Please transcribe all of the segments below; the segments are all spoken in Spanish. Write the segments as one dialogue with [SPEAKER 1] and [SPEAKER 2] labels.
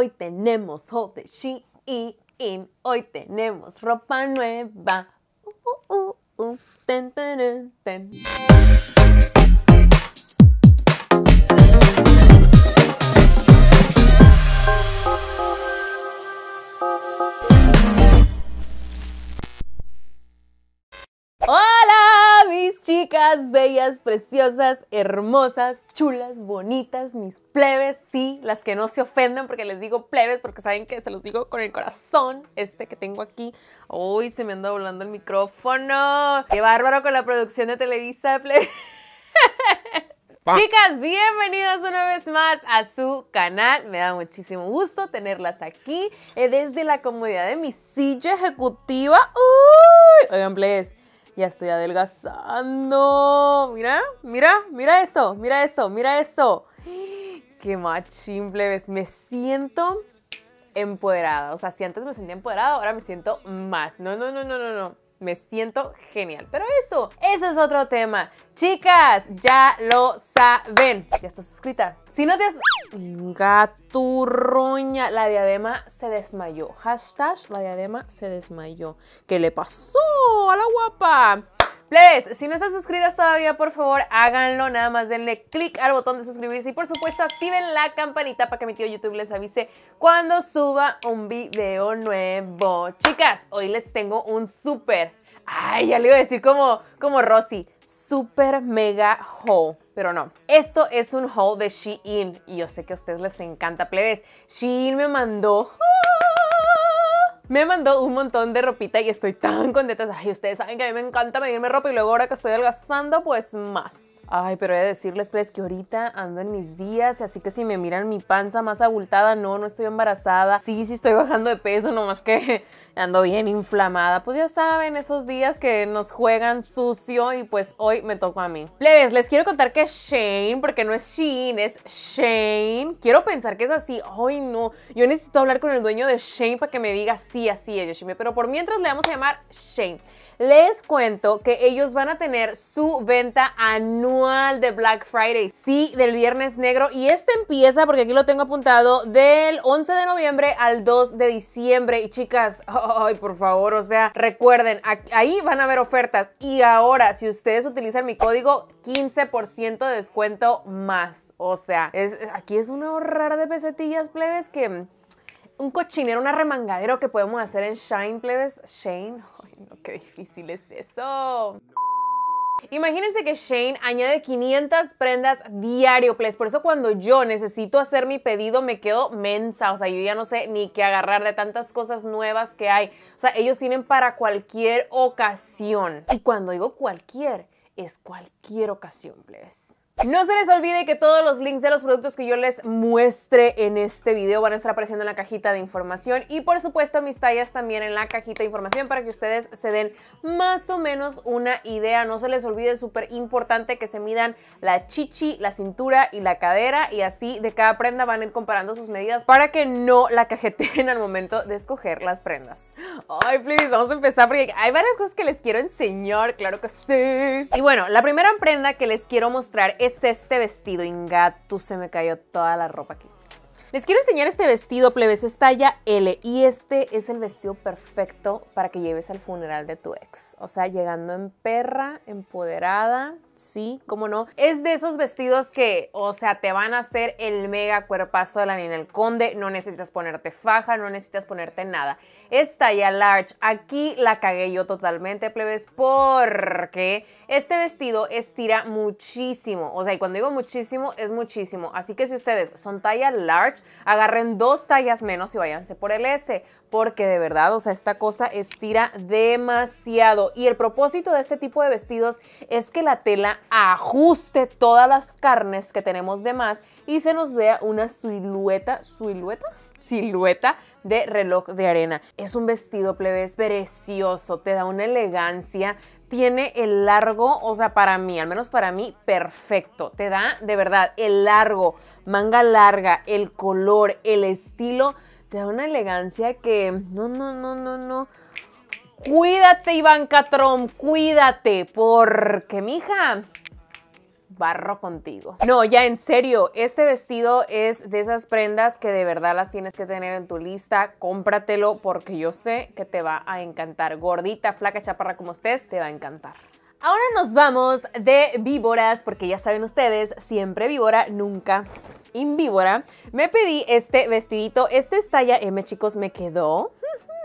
[SPEAKER 1] Hoy tenemos hot de in Hoy tenemos ropa nueva. Uh, uh, uh, Chicas bellas, preciosas, hermosas, chulas, bonitas, mis plebes, sí, las que no se ofenden porque les digo plebes, porque saben que se los digo con el corazón, este que tengo aquí. Uy, se me anda volando el micrófono. Qué bárbaro con la producción de Televisa, plebes. Chicas, bienvenidas una vez más a su canal. Me da muchísimo gusto tenerlas aquí eh, desde la comodidad de mi silla ejecutiva. ¡Uy! Oigan, plebes ya estoy adelgazando. Mira, mira, mira eso, mira eso, mira eso. Qué machín, plebes. Me siento empoderada. O sea, si antes me sentía empoderada, ahora me siento más. No, no, no, no, no, no me siento genial. Pero eso, eso es otro tema. Chicas, ya lo saben. Ya estás suscrita. Si no te has... Gaturroña. La diadema se desmayó. Hashtag la diadema se desmayó. ¿Qué le pasó a la guapa? Plebes, si no están suscritas todavía, por favor, háganlo. Nada más denle clic al botón de suscribirse y, por supuesto, activen la campanita para que mi tío YouTube les avise cuando suba un video nuevo. Chicas, hoy les tengo un súper. Ay, ya le iba a decir como, como Rosy. Super mega haul. Pero no, esto es un haul de Shein. Y yo sé que a ustedes les encanta, plebes. Shein me mandó me mandó un montón de ropita y estoy tan contenta. Ay, ustedes saben que a mí me encanta medirme ropa y luego ahora que estoy adelgazando, pues más. Ay, pero voy a decirles, pues, que ahorita ando en mis días, así que si me miran mi panza más abultada, no, no estoy embarazada. Sí, sí estoy bajando de peso, nomás que ando bien inflamada. Pues ya saben, esos días que nos juegan sucio y pues hoy me tocó a mí. les quiero contar que Shane, porque no es Sheen, es Shane. Quiero pensar que es así. Ay, no. Yo necesito hablar con el dueño de Shane para que me diga sí, así es, Pero por mientras le vamos a llamar Shane. Les cuento que ellos van a tener su venta anual de Black Friday, sí, del Viernes Negro. Y este empieza, porque aquí lo tengo apuntado, del 11 de noviembre al 2 de diciembre. Y chicas, oh, Ay, por favor, o sea, recuerden, ahí van a haber ofertas. Y ahora, si ustedes utilizan mi código, 15% de descuento más. O sea, es, aquí es una ahorrar de pesetillas, plebes, que mm, un cochinero, un arremangadero que podemos hacer en Shine, plebes. Shane, ay, no, qué difícil es eso. Imagínense que Shane añade 500 prendas diario, please. Por eso cuando yo necesito hacer mi pedido me quedo mensa. O sea, yo ya no sé ni qué agarrar de tantas cosas nuevas que hay. O sea, ellos tienen para cualquier ocasión. Y cuando digo cualquier, es cualquier ocasión, please. No se les olvide que todos los links de los productos que yo les muestre en este video van a estar apareciendo en la cajita de información y por supuesto mis tallas también en la cajita de información para que ustedes se den más o menos una idea. No se les olvide, es súper importante que se midan la chichi, la cintura y la cadera y así de cada prenda van a ir comparando sus medidas para que no la cajeteen al momento de escoger las prendas. Ay, please, vamos a empezar porque hay varias cosas que les quiero enseñar, claro que sí. Y bueno, la primera prenda que les quiero mostrar es es este vestido. tú se me cayó toda la ropa aquí. Les quiero enseñar este vestido, plebes, es talla L y este es el vestido perfecto para que lleves al funeral de tu ex. O sea, llegando en perra, empoderada, Sí, cómo no. Es de esos vestidos que, o sea, te van a hacer el mega cuerpazo de la niña el Conde. No necesitas ponerte faja, no necesitas ponerte nada. Es talla large. Aquí la cagué yo totalmente, plebes, porque este vestido estira muchísimo. O sea, y cuando digo muchísimo, es muchísimo. Así que si ustedes son talla large, agarren dos tallas menos y váyanse por el S. Porque de verdad, o sea, esta cosa estira demasiado. Y el propósito de este tipo de vestidos es que la tela ajuste todas las carnes que tenemos de más y se nos vea una silueta, silueta, silueta de reloj de arena. Es un vestido plebes precioso, te da una elegancia, tiene el largo, o sea, para mí, al menos para mí, perfecto. Te da de verdad el largo, manga larga, el color, el estilo, te da una elegancia que no, no, no, no, no Cuídate, Iván Catrón, cuídate, porque, mija, barro contigo. No, ya en serio, este vestido es de esas prendas que de verdad las tienes que tener en tu lista. Cómpratelo porque yo sé que te va a encantar. Gordita, flaca, chaparra como estés, te va a encantar. Ahora nos vamos de víboras, porque ya saben ustedes, siempre víbora, nunca invíbora. Me pedí este vestidito, este es talla M, chicos, me quedó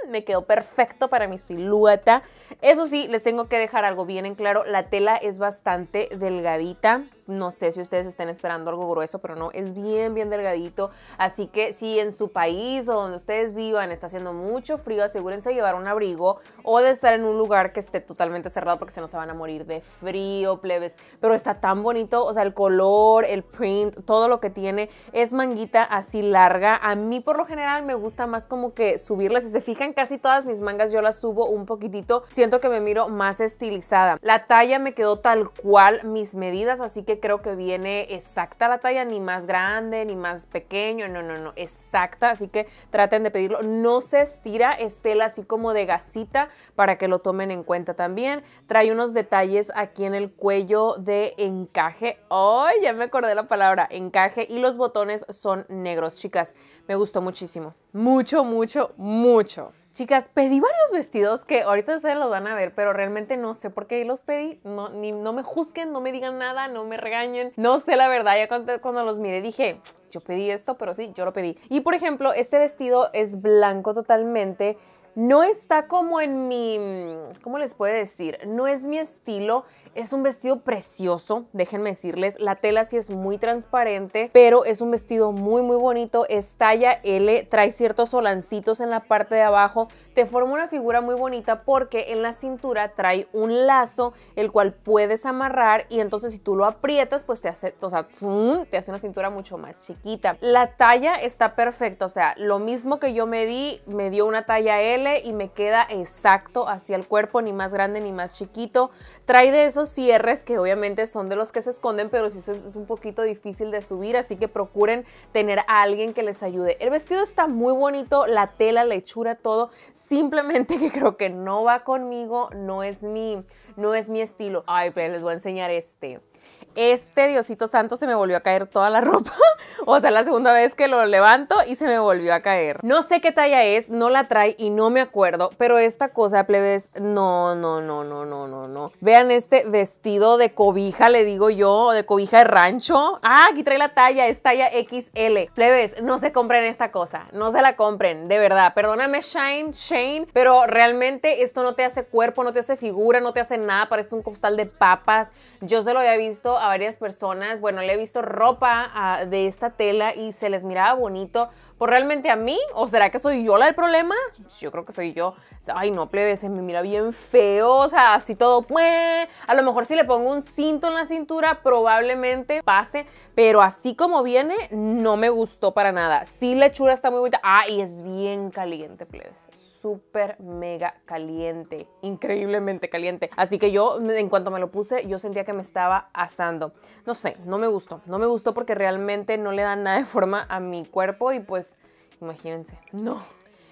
[SPEAKER 1] me quedó perfecto para mi silueta. Eso sí, les tengo que dejar algo bien en claro, la tela es bastante delgadita. No sé si ustedes estén esperando algo grueso, pero no, es bien, bien delgadito. Así que si en su país o donde ustedes vivan está haciendo mucho frío, asegúrense de llevar un abrigo o de estar en un lugar que esté totalmente cerrado porque se nos van a morir de frío, plebes. Pero está tan bonito, o sea, el color, el print, todo lo que tiene es manguita así larga. A mí por lo general me gusta más como que subirlas. Si se fijan, casi todas mis mangas yo las subo un poquitito. Siento que me miro más estilizada. La talla me quedó tal cual mis medidas, así que creo que viene exacta la talla, ni más grande, ni más pequeño, no, no, no, exacta, así que traten de pedirlo. No se estira, estela así como de gasita para que lo tomen en cuenta también. Trae unos detalles aquí en el cuello de encaje. ¡Ay! ya me acordé la palabra, encaje. Y los botones son negros, chicas. Me gustó muchísimo. Mucho, mucho, mucho. Chicas, pedí varios vestidos que ahorita ustedes los van a ver, pero realmente no sé por qué los pedí. No, ni, no me juzguen, no me digan nada, no me regañen. No sé la verdad. Ya cuando, cuando los miré dije, yo pedí esto, pero sí, yo lo pedí. Y por ejemplo, este vestido es blanco totalmente. No está como en mi, ¿cómo les puede decir? No es mi estilo, es un vestido precioso, déjenme decirles, la tela sí es muy transparente, pero es un vestido muy muy bonito, es talla L, trae ciertos solancitos en la parte de abajo, te forma una figura muy bonita porque en la cintura trae un lazo, el cual puedes amarrar y entonces si tú lo aprietas, pues te hace, o sea, te hace una cintura mucho más chiquita. La talla está perfecta, o sea, lo mismo que yo me di, me dio una talla L, y me queda exacto hacia el cuerpo, ni más grande ni más chiquito. Trae de esos cierres que obviamente son de los que se esconden, pero sí es un poquito difícil de subir, así que procuren tener a alguien que les ayude. El vestido está muy bonito, la tela, la hechura, todo, simplemente que creo que no va conmigo, no es mi, no es mi estilo. Ay, pero les voy a enseñar este este Diosito Santo se me volvió a caer toda la ropa. o sea, la segunda vez que lo levanto y se me volvió a caer. No sé qué talla es, no la trae y no me acuerdo, pero esta cosa, plebes, no, no, no, no, no, no, no. Vean este vestido de cobija, le digo yo, de cobija de rancho. Ah, aquí trae la talla, es talla XL. Plebes, no se compren esta cosa, no se la compren, de verdad. Perdóname, Shine, Shane, pero realmente esto no te hace cuerpo, no te hace figura, no te hace nada, parece un costal de papas. Yo se lo había visto a varias personas, bueno, le he visto ropa ah, de esta tela y se les miraba bonito ¿Por realmente a mí? ¿O será que soy yo la del problema? Yo creo que soy yo. Ay, no, plebes, me mira bien feo, o sea, así todo. Pues, a lo mejor si le pongo un cinto en la cintura, probablemente pase, pero así como viene, no me gustó para nada. Sí, la hechura está muy bonita. Ah, y es bien caliente, plebes. Súper mega caliente. Increíblemente caliente. Así que yo, en cuanto me lo puse, yo sentía que me estaba asando. No sé, no me gustó. No me gustó porque realmente no le da nada de forma a mi cuerpo y pues Imagínense. No.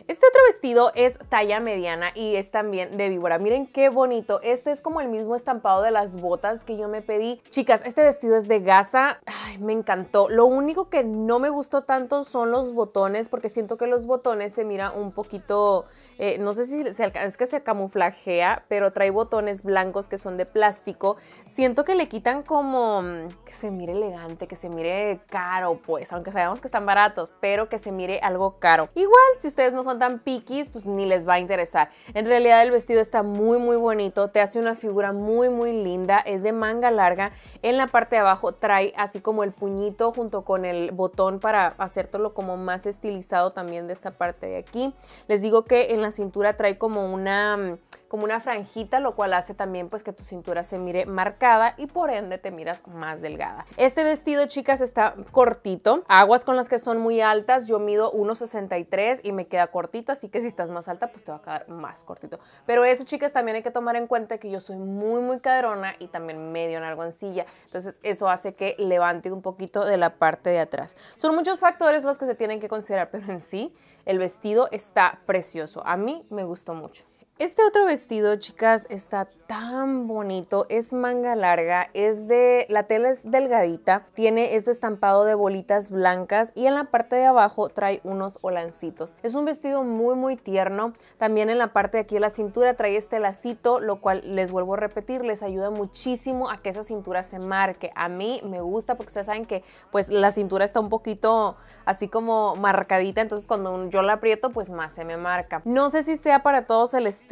[SPEAKER 1] Este otro vestido es talla mediana y es también de víbora. Miren qué bonito. Este es como el mismo estampado de las botas que yo me pedí. Chicas, este vestido es de gasa. Ay, me encantó. Lo único que no me gustó tanto son los botones porque siento que los botones se mira un poquito, eh, no sé si se, es que se camuflajea, pero trae botones blancos que son de plástico. Siento que le quitan como mm, que se mire elegante, que se mire caro, pues, aunque sabemos que están baratos, pero que se mire algo caro. Igual, si ustedes no son tan piquis, pues ni les va a interesar. En realidad el vestido está muy muy bonito, te hace una figura muy muy linda, es de manga larga, en la parte de abajo trae así como el puñito junto con el botón para hacértelo como más estilizado también de esta parte de aquí. Les digo que en la cintura trae como una mm, como una franjita, lo cual hace también pues que tu cintura se mire marcada y por ende te miras más delgada. Este vestido, chicas, está cortito. Aguas con las que son muy altas. Yo mido 1.63 y me queda cortito, así que si estás más alta, pues te va a quedar más cortito. Pero eso, chicas, también hay que tomar en cuenta que yo soy muy, muy cadrona y también medio en nargoncilla. Entonces, eso hace que levante un poquito de la parte de atrás. Son muchos factores los que se tienen que considerar, pero en sí, el vestido está precioso. A mí me gustó mucho. Este otro vestido, chicas, está tan bonito, es manga larga, es de, la tela es delgadita, tiene este estampado de bolitas blancas y en la parte de abajo trae unos holancitos. Es un vestido muy muy tierno, también en la parte de aquí de la cintura trae este lacito, lo cual les vuelvo a repetir, les ayuda muchísimo a que esa cintura se marque. A mí me gusta porque ustedes saben que pues la cintura está un poquito así como marcadita, entonces cuando yo la aprieto pues más se me marca. No sé si sea para todos el estilo,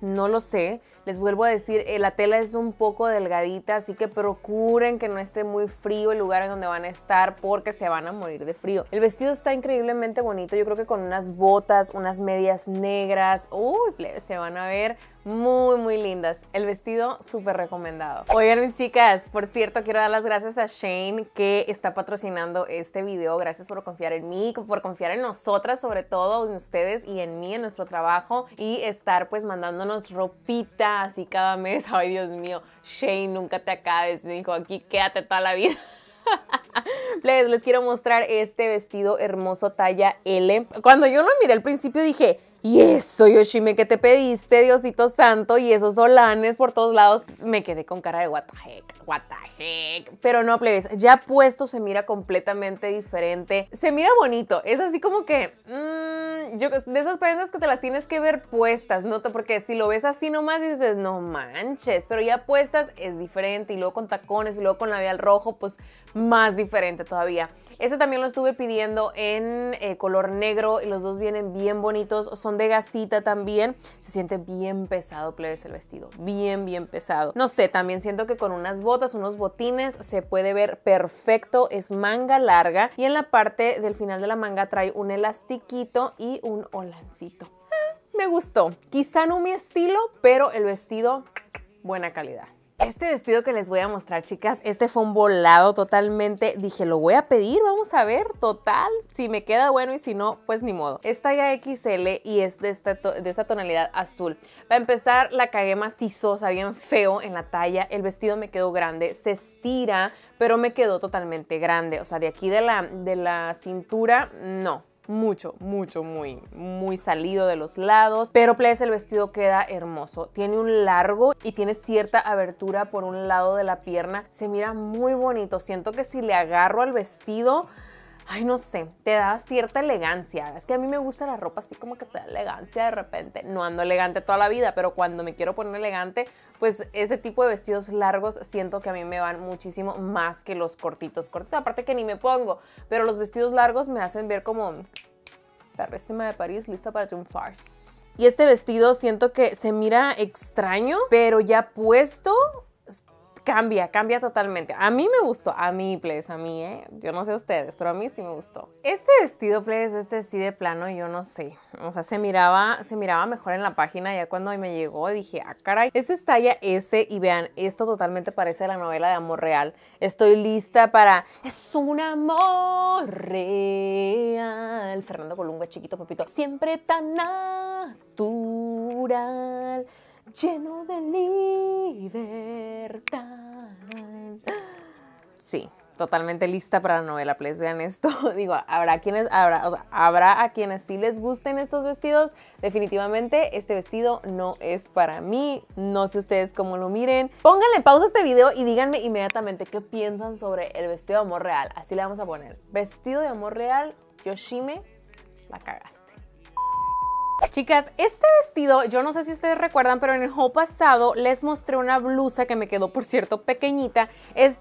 [SPEAKER 1] no lo sé. Les vuelvo a decir, eh, la tela es un poco delgadita, así que procuren que no esté muy frío el lugar en donde van a estar porque se van a morir de frío. El vestido está increíblemente bonito, yo creo que con unas botas, unas medias negras, uy, se van a ver muy, muy lindas. El vestido súper recomendado. Oigan, mis chicas, por cierto, quiero dar las gracias a Shane que está patrocinando este video. Gracias por confiar en mí, por confiar en nosotras, sobre todo en ustedes y en mí, en nuestro trabajo y estar pues mandándonos ropitas así cada mes. Ay, Dios mío, Shane, nunca te acabes. Me dijo, aquí quédate toda la vida. Plebes, les quiero mostrar este vestido hermoso talla L. Cuando yo lo miré al principio dije, y eso, Yoshime, que te pediste, Diosito Santo, y esos solanes por todos lados. Me quedé con cara de what the heck, what the heck. Pero no, plebes, ya puesto se mira completamente diferente. Se mira bonito, es así como que... Mm, de esas prendas que te las tienes que ver puestas, ¿no? Porque si lo ves así nomás dices, no manches, pero ya puestas es diferente. Y luego con tacones y luego con labial rojo, pues más diferente todavía. Este también lo estuve pidiendo en eh, color negro y los dos vienen bien bonitos. Son de gasita también. Se siente bien pesado, plebes, el vestido. Bien, bien pesado. No sé, también siento que con unas botas, unos botines, se puede ver perfecto. Es manga larga y en la parte del final de la manga trae un elastiquito y un holancito. Ah, me gustó. Quizá no mi estilo, pero el vestido, buena calidad. Este vestido que les voy a mostrar, chicas, este fue un volado totalmente. Dije, lo voy a pedir, vamos a ver, total. Si me queda bueno y si no, pues ni modo. Es talla XL y es de esta, de tonalidad azul. Para empezar, la cagué macizosa, bien feo en la talla. El vestido me quedó grande, se estira, pero me quedó totalmente grande. O sea, de aquí de la, de la cintura, no mucho, mucho, muy, muy salido de los lados. Pero please, el vestido queda hermoso. Tiene un largo y tiene cierta abertura por un lado de la pierna. Se mira muy bonito. Siento que si le agarro al vestido, ay, no sé, te da cierta elegancia. Es que a mí me gusta la ropa así como que te da elegancia de repente. No ando elegante toda la vida, pero cuando me quiero poner elegante, pues este tipo de vestidos largos siento que a mí me van muchísimo más que los cortitos. Cortitos, aparte que ni me pongo, pero los vestidos largos me hacen ver como La réstima este de París, lista para triunfar. Y este vestido siento que se mira extraño, pero ya puesto cambia, cambia totalmente. A mí me gustó, a mí, please, a mí, ¿eh? Yo no sé ustedes, pero a mí sí me gustó. Este vestido, please, este sí de plano, yo no sé. O sea, se miraba, se miraba mejor en la página. Ya cuando me llegó dije, ah, caray, este es talla S y vean, esto totalmente parece la novela de amor real. Estoy lista para... Es un amor real. Fernando Colunga, chiquito, papito. Siempre tan natural lleno de libertad. Sí, totalmente lista para la novela, please, vean esto. Digo, habrá quienes, habrá, habrá a quienes sí les gusten estos vestidos. Definitivamente este vestido no es para mí, no sé ustedes cómo lo miren. Pónganle pausa a este video y díganme inmediatamente qué piensan sobre el vestido de amor real. Así le vamos a poner, vestido de amor real, Yoshime, la cagaste. Chicas, este vestido, yo no sé si ustedes recuerdan, pero en el haul pasado les mostré una blusa que me quedó, por cierto, pequeñita.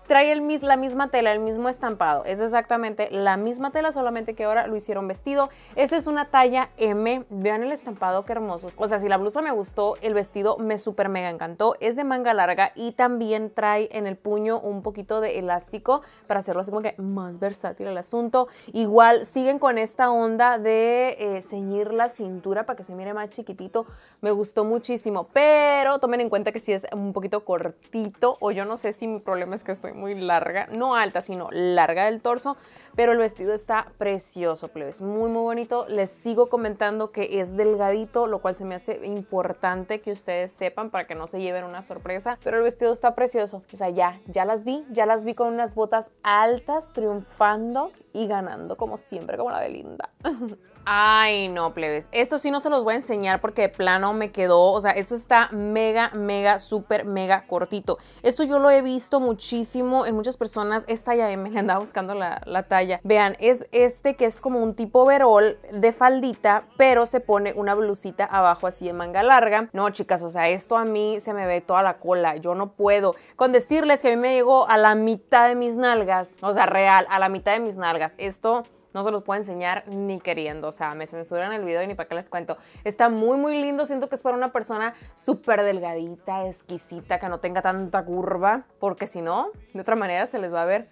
[SPEAKER 1] trae el, la misma tela, el mismo estampado. Es exactamente la misma tela, solamente que ahora lo hicieron vestido. Esta es una talla M. Vean el estampado, qué hermoso. O sea, si la blusa me gustó, el vestido me súper mega encantó. Es de manga larga y también trae en el puño un poquito de elástico para hacerlo así como que más versátil el asunto. Igual siguen con esta onda de eh, ceñir la cintura para que se mire más chiquitito. Me gustó muchísimo, pero tomen en cuenta que si es un poquito cortito o yo no sé si mi problema es que estoy muy larga, no alta, sino larga del torso, pero el vestido está precioso, plebes. Muy, muy bonito. Les sigo comentando que es delgadito, lo cual se me hace importante que ustedes sepan para que no se lleven una sorpresa. Pero el vestido está precioso. O sea, ya, ya las vi. Ya las vi con unas botas altas, triunfando y ganando como siempre, como la de Linda. Ay, no, plebes. Esto sí no se los voy a enseñar porque de plano me quedó. O sea, esto está mega, mega, súper, mega cortito. Esto yo lo he visto muchísimo en muchas personas. Esta ya me andaba buscando la talla Vean, es este que es como un tipo verol de faldita, pero se pone una blusita abajo así de manga larga. No, chicas, o sea, esto a mí se me ve toda la cola. Yo no puedo. Con decirles que a mí me llegó a la mitad de mis nalgas, o sea, real, a la mitad de mis nalgas. Esto no se los puedo enseñar ni queriendo, o sea, me censuran el video y ni para qué les cuento. Está muy, muy lindo, siento que es para una persona súper delgadita, exquisita, que no tenga tanta curva, porque si no, de otra manera se les va a ver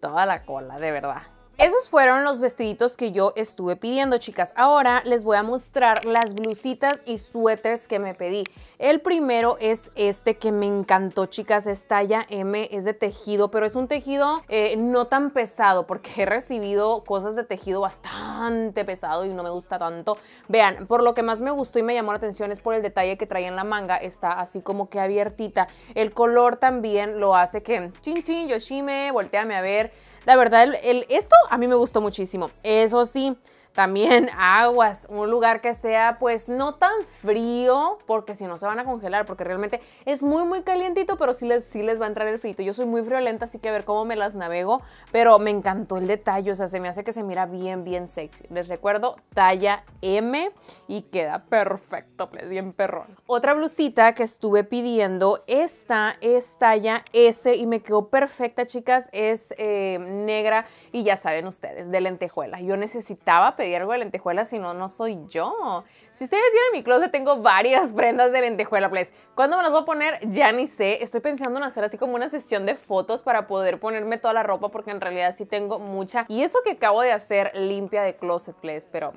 [SPEAKER 1] toda la cola, de verdad. Esos fueron los vestiditos que yo estuve pidiendo, chicas. Ahora les voy a mostrar las blusitas y suéteres que me pedí. El primero es este que me encantó, chicas, es talla M, es de tejido, pero es un tejido eh, no tan pesado porque he recibido cosas de tejido bastante pesado y no me gusta tanto. Vean, por lo que más me gustó y me llamó la atención es por el detalle que trae en la manga, está así como que abiertita. El color también lo hace que, chin chin, Yoshime, volteame a ver. La verdad, esto a mí me gustó muchísimo. Eso sí, también aguas, un lugar que sea pues no tan frío, porque si no se van a congelar, porque realmente es muy muy calientito, pero sí les, sí les va a entrar el frito. Yo soy muy friolenta, así que a ver cómo me las navego, pero me encantó el detalle, o sea, se me hace que se mira bien bien sexy. Les recuerdo, talla M y queda perfecto, pues bien perrón. Otra blusita que estuve pidiendo, esta es talla S y me quedó perfecta, chicas, es eh, negra y ya saben ustedes, de lentejuela. Yo necesitaba pedir algo de lentejuela si no, no soy yo. Si ustedes vieron mi closet, tengo varias prendas de lentejuela, please. ¿Cuándo me las voy a poner? Ya ni sé. Estoy pensando en hacer así como una sesión de fotos para poder ponerme toda la ropa porque en realidad sí tengo mucha. Y eso que acabo de hacer limpia de closet, please, pero...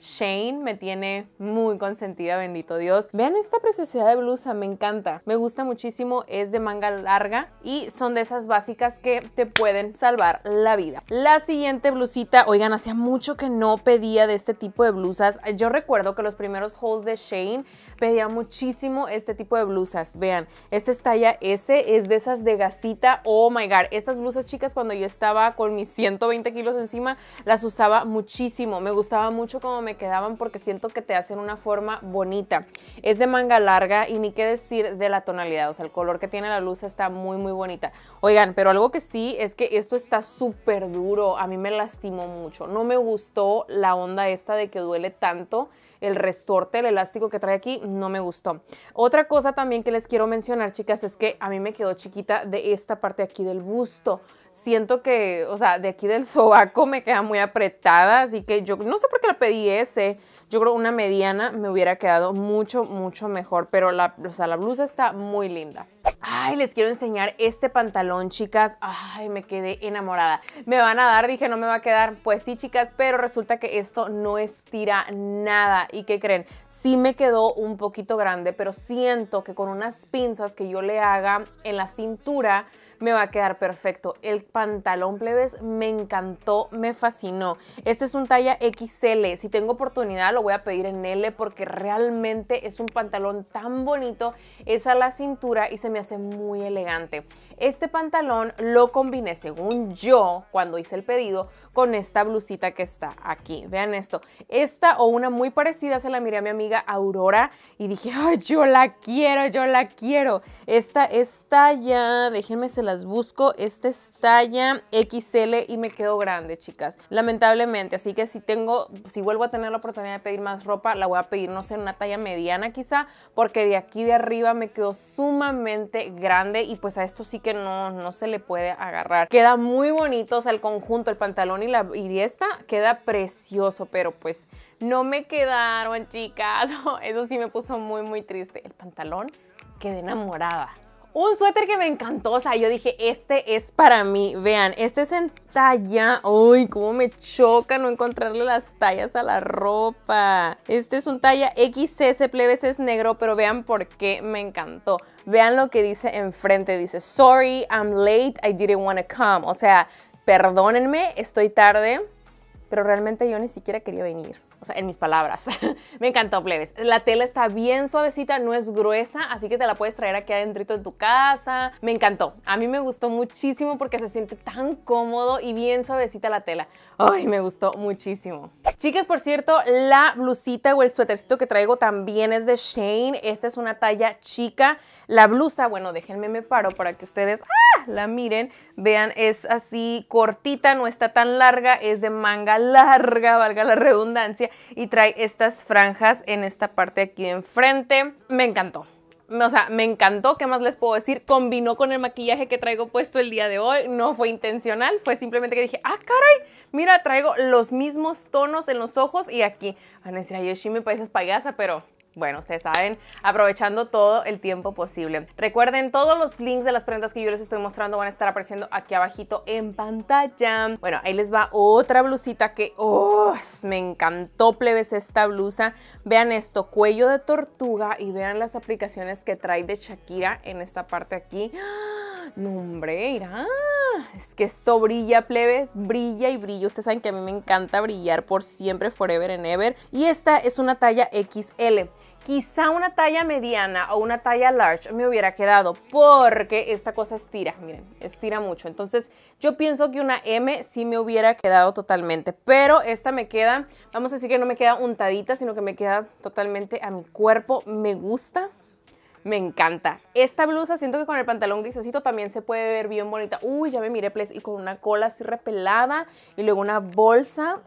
[SPEAKER 1] Shane me tiene muy consentida, bendito Dios. Vean esta preciosidad de blusa, me encanta. Me gusta muchísimo, es de manga larga y son de esas básicas que te pueden salvar la vida. La siguiente blusita, oigan, hacía mucho que no pedía de este tipo de blusas. Yo recuerdo que los primeros hauls de Shane pedía muchísimo este tipo de blusas. Vean, esta es talla S, es de esas de gasita. Oh my god, estas blusas chicas cuando yo estaba con mis 120 kilos encima las usaba muchísimo. Me gustaba mucho como me me quedaban porque siento que te hacen una forma bonita. Es de manga larga y ni qué decir de la tonalidad, o sea, el color que tiene la luz está muy, muy bonita. Oigan, pero algo que sí es que esto está súper duro, a mí me lastimó mucho. No me gustó la onda esta de que duele tanto el resorte, el elástico que trae aquí, no me gustó. Otra cosa también que les quiero mencionar, chicas, es que a mí me quedó chiquita de esta parte aquí del busto. Siento que, o sea, de aquí del sobaco me queda muy apretada, así que yo no sé por qué la pedí ese. Yo creo una mediana me hubiera quedado mucho, mucho mejor, pero la, la blusa está muy linda. Ay, les quiero enseñar este pantalón, chicas. Ay, me quedé enamorada. Me van a dar, dije, no me va a quedar. Pues sí, chicas, pero resulta que esto no estira nada. ¿Y qué creen? Sí me quedó un poquito grande, pero siento que con unas pinzas que yo le haga en la cintura, me va a quedar perfecto. El pantalón plebes me encantó, me fascinó. Este es un talla XL, si tengo oportunidad lo voy a pedir en L porque realmente es un pantalón tan bonito, es a la cintura y se me hace muy elegante. Este pantalón lo combiné según yo cuando hice el pedido con esta blusita que está aquí. Vean esto, esta o una muy parecida se la miré a mi amiga Aurora y dije, yo la quiero, yo la quiero. Esta es ya déjenme se la busco. esta es talla XL y me quedo grande, chicas. Lamentablemente, así que si tengo, si vuelvo a tener la oportunidad de pedir más ropa, la voy a pedir, no sé, una talla mediana quizá, porque de aquí de arriba me quedó sumamente grande y pues a esto sí que no, no se le puede agarrar. Queda muy bonito, o sea, el conjunto, el pantalón y la y queda precioso, pero pues no me quedaron, chicas. Eso sí me puso muy, muy triste. El pantalón quedé enamorada. Un suéter que me encantó, o sea, yo dije, este es para mí. Vean, este es en talla. Uy, cómo me choca no encontrarle las tallas a la ropa. Este es un talla XS, plebes es negro, pero vean por qué me encantó. Vean lo que dice enfrente, dice, sorry, I'm late, I didn't want to come. O sea, perdónenme, estoy tarde, pero realmente yo ni siquiera quería venir o sea, en mis palabras. me encantó, plebes. La tela está bien suavecita, no es gruesa, así que te la puedes traer aquí adentro de tu casa. Me encantó. A mí me gustó muchísimo porque se siente tan cómodo y bien suavecita la tela. Ay, me gustó muchísimo. Chicas, por cierto, la blusita o el suétercito que traigo también es de Shane. Esta es una talla chica. La blusa, bueno, déjenme me paro para que ustedes ah, la miren. Vean, es así cortita, no está tan larga, es de manga larga, valga la redundancia y trae estas franjas en esta parte aquí de enfrente. Me encantó o sea, me encantó, ¿qué más les puedo decir? Combinó con el maquillaje que traigo puesto el día de hoy, no fue intencional, fue simplemente que dije, ah, caray, mira, traigo los mismos tonos en los ojos y aquí. Van a decir, ay, Yoshi, me pareces payasa, pero bueno, ustedes saben, aprovechando todo el tiempo posible. Recuerden, todos los links de las prendas que yo les estoy mostrando van a estar apareciendo aquí abajito en pantalla. Bueno, ahí les va otra blusita que, oh, me encantó, plebes, esta blusa. Vean esto, cuello de tortuga y vean las aplicaciones que trae de Shakira en esta parte aquí. ¡Ah! No, hombre, Es que esto brilla, plebes, brilla y brilla. Ustedes saben que a mí me encanta brillar por siempre, forever and ever. Y esta es una talla XL quizá una talla mediana o una talla large me hubiera quedado porque esta cosa estira, miren, estira mucho. Entonces yo pienso que una M sí me hubiera quedado totalmente, pero esta me queda, vamos a decir que no me queda untadita, sino que me queda totalmente a mi cuerpo, me gusta. Me encanta. Esta blusa siento que con el pantalón grisecito también se puede ver bien bonita. Uy, ya me miré, Ples. Y con una cola así repelada y luego una bolsa.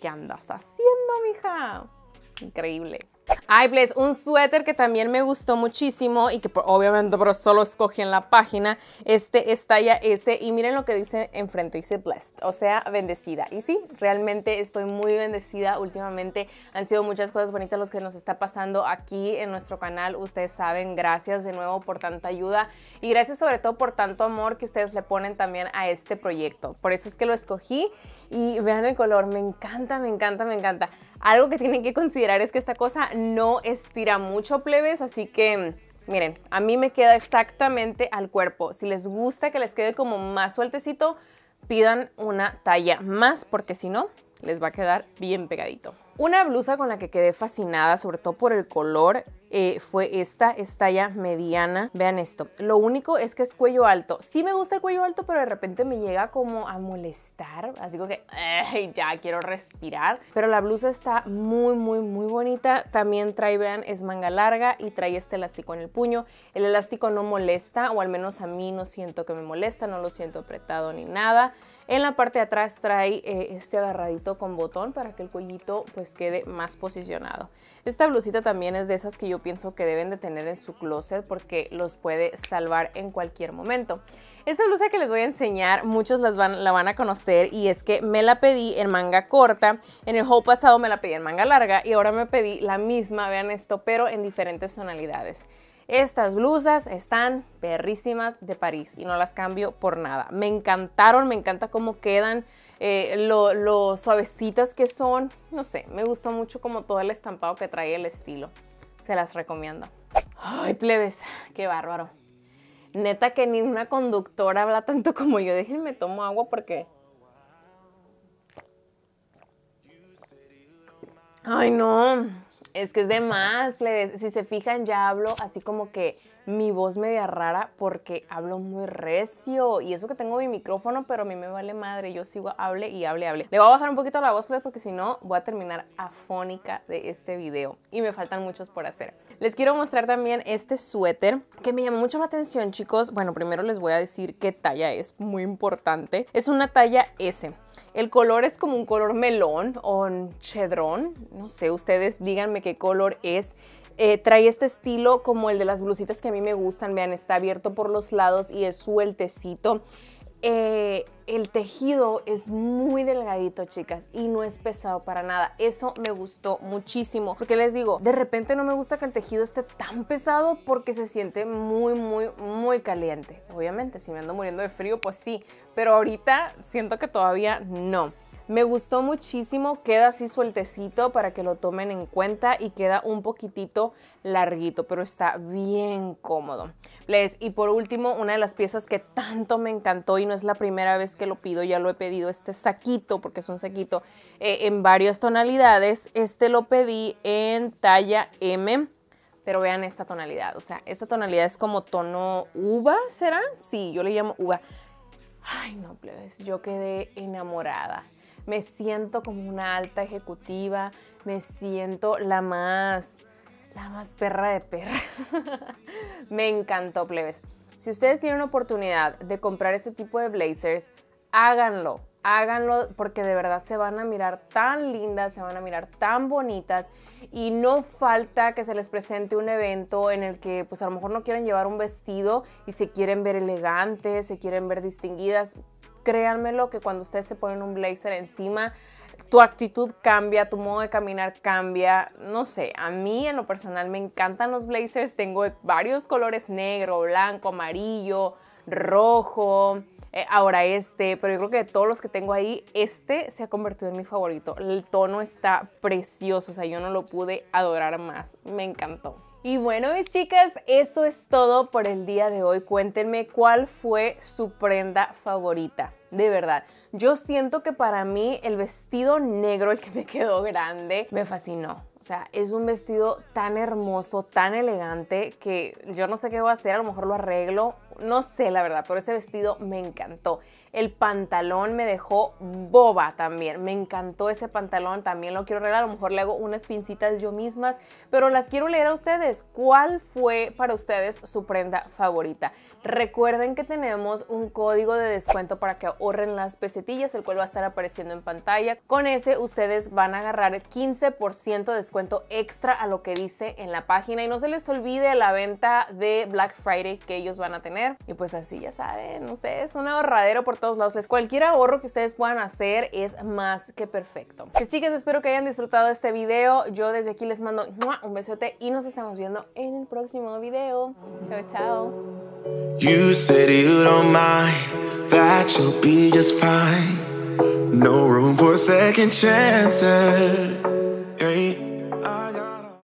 [SPEAKER 1] ¿Qué andas haciendo, mija? Increíble. Ay, Bless, un suéter que también me gustó muchísimo y que obviamente solo escogí en la página, este es talla S y miren lo que dice enfrente, dice Blessed, o sea, bendecida. Y sí, realmente estoy muy bendecida últimamente, han sido muchas cosas bonitas los que nos está pasando aquí en nuestro canal, ustedes saben, gracias de nuevo por tanta ayuda y gracias sobre todo por tanto amor que ustedes le ponen también a este proyecto. Por eso es que lo escogí y vean el color, me encanta, me encanta, me encanta. Algo que tienen que considerar es que esta cosa no estira mucho plebes, así que miren, a mí me queda exactamente al cuerpo. Si les gusta que les quede como más sueltecito, pidan una talla más porque si no, les va a quedar bien pegadito. Una blusa con la que quedé fascinada, sobre todo por el color, eh, fue esta, estalla mediana. Vean esto. Lo único es que es cuello alto. Sí me gusta el cuello alto, pero de repente me llega como a molestar. Así como que ya quiero respirar. Pero la blusa está muy, muy, muy bonita. También trae, vean, es manga larga y trae este elástico en el puño. El elástico no molesta, o al menos a mí no siento que me molesta, no lo siento apretado ni nada. En la parte de atrás trae eh, este agarradito con botón para que el cuellito pues quede más posicionado. Esta blusita también es de esas que yo pienso que deben de tener en su closet porque los puede salvar en cualquier momento. Esta blusa que les voy a enseñar, muchos las van, la van a conocer y es que me la pedí en manga corta, en el juego pasado me la pedí en manga larga y ahora me pedí la misma, vean esto, pero en diferentes tonalidades. Estas blusas están perrísimas de París y no las cambio por nada. Me encantaron, me encanta cómo quedan, eh, lo, lo suavecitas que son. No sé, me gusta mucho como todo el estampado que trae el estilo. Se las recomiendo. Ay, plebes, qué bárbaro. Neta que ni una conductora habla tanto como yo. Déjenme tomo agua porque... Ay, no. Es que es de más, Si se fijan, ya hablo así como que mi voz media rara porque hablo muy recio. Y eso que tengo mi micrófono, pero a mí me vale madre. Yo sigo, hable y hable, hable. Le voy a bajar un poquito la voz, porque si no, voy a terminar afónica de este video. Y me faltan muchos por hacer. Les quiero mostrar también este suéter que me llamó mucho la atención, chicos. Bueno, primero les voy a decir qué talla es. Muy importante. Es una talla S. El color es como un color melón o chedrón. No sé, ustedes díganme qué color es. Eh, trae este estilo como el de las blusitas que a mí me gustan. Vean, está abierto por los lados y es sueltecito. Eh, el tejido es muy delgadito, chicas, y no es pesado para nada. Eso me gustó muchísimo, porque les digo, de repente no me gusta que el tejido esté tan pesado porque se siente muy, muy, muy caliente. Obviamente, si me ando muriendo de frío, pues sí, pero ahorita siento que todavía no. Me gustó muchísimo, queda así sueltecito para que lo tomen en cuenta y queda un poquitito larguito, pero está bien cómodo. Les, y por último, una de las piezas que tanto me encantó y no es la primera vez que lo pido, ya lo he pedido, este saquito, porque es un saquito eh, en varias tonalidades. Este lo pedí en talla M pero vean esta tonalidad, o sea, esta tonalidad es como tono uva, ¿será? Sí, yo le llamo uva. Ay, no, plebes, yo quedé enamorada me siento como una alta ejecutiva, me siento la más, la más perra de perra. me encantó, plebes. Si ustedes tienen oportunidad de comprar este tipo de blazers, háganlo, háganlo porque de verdad se van a mirar tan lindas, se van a mirar tan bonitas y no falta que se les presente un evento en el que pues a lo mejor no quieren llevar un vestido y se quieren ver elegantes, se quieren ver distinguidas créanmelo que cuando ustedes se ponen un blazer encima, tu actitud cambia, tu modo de caminar cambia. No sé, a mí en lo personal me encantan los blazers. Tengo varios colores, negro, blanco, amarillo, rojo. Eh, ahora este, pero yo creo que de todos los que tengo ahí, este se ha convertido en mi favorito. El tono está precioso, o sea, yo no lo pude adorar más. Me encantó. Y bueno, mis chicas, eso es todo por el día de hoy. Cuéntenme cuál fue su prenda favorita. De verdad, yo siento que para mí el vestido negro, el que me quedó grande, me fascinó. O sea, es un vestido tan hermoso, tan elegante, que yo no sé qué voy a hacer, a lo mejor lo arreglo, no sé la verdad, pero ese vestido me encantó. El pantalón me dejó boba también. Me encantó ese pantalón, también lo quiero regalar. A lo mejor le hago unas pincitas yo mismas, pero las quiero leer a ustedes. ¿Cuál fue para ustedes su prenda favorita? Recuerden que tenemos un código de descuento para que ahorren las pesetillas, el cual va a estar apareciendo en pantalla. Con ese ustedes van a agarrar 15% de descuento extra a lo que dice en la página. Y no se les olvide la venta de Black Friday que ellos van a tener. Y pues así ya saben, ustedes un ahorradero por todo lados. cualquier ahorro que ustedes puedan hacer es más que perfecto. Pues chicas, espero que hayan disfrutado este video. Yo desde aquí les mando un besote y nos estamos viendo en el próximo video. Chao, chao.